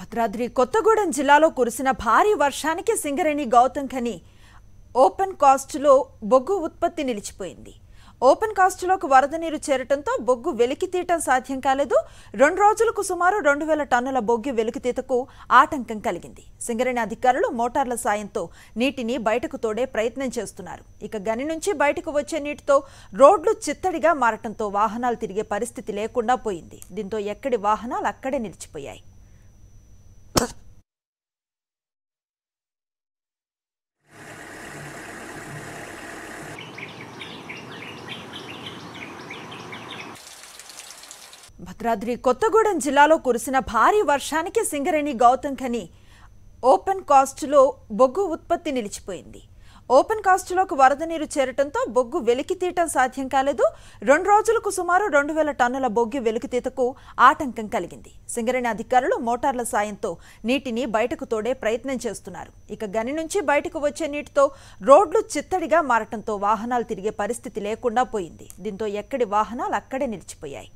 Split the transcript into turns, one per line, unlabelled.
భద్రాద్రి కొత్తగూడెం జిల్లాలో కురిసిన భారీ వర్షానికి సింగరేణి గౌతమ్ ఖని ఓపెన్ కాస్ట్లో బొగ్గు ఉత్పత్తి నిలిచిపోయింది ఓపెన్ కాస్ట్లోకి వరద నీరు చేరటంతో బొగ్గు వెలికితీయటం సాధ్యం కాలేదు రెండు రోజులకు సుమారు రెండు వేల టన్నుల బొగ్గు వెలికితీతకు ఆటంకం కలిగింది సింగరేణి అధికారులు మోటార్ల సాయంతో నీటిని బయటకు తోడే ప్రయత్నం చేస్తున్నారు ఇక గని నుంచి బయటకు వచ్చే నీటితో రోడ్లు చిత్తడిగా మారటంతో వాహనాలు తిరిగే పరిస్థితి లేకుండా పోయింది దీంతో ఎక్కడి వాహనాలు అక్కడే నిలిచిపోయాయి భద్రాద్రి కొత్తగూడెం జిల్లాలో కురిసిన భారీ వర్షానికి సింగరేణి గౌతమ్ ఖని ఓపెన్ కాస్ట్లో బొగ్గు ఉత్పత్తి నిలిచిపోయింది ఓపెన్ కాస్టులోకి వరద నీరు చేరటంతో బొగ్గు వెలికితీయటం సాధ్యం కాలేదు రెండు రోజులకు సుమారు రెండు వేల టన్నుల బొగ్గు వెలికితీతకు ఆటంకం కలిగింది సింగరేణి అధికారులు మోటార్ల సాయంతో నీటిని బయటకు తోడే ప్రయత్నం చేస్తున్నారు ఇక గని నుంచి బయటకు వచ్చే నీటితో రోడ్లు చిత్తడిగా మారటంతో వాహనాలు తిరిగే పరిస్థితి లేకుండా పోయింది దీంతో ఎక్కడి వాహనాలు అక్కడే నిలిచిపోయాయి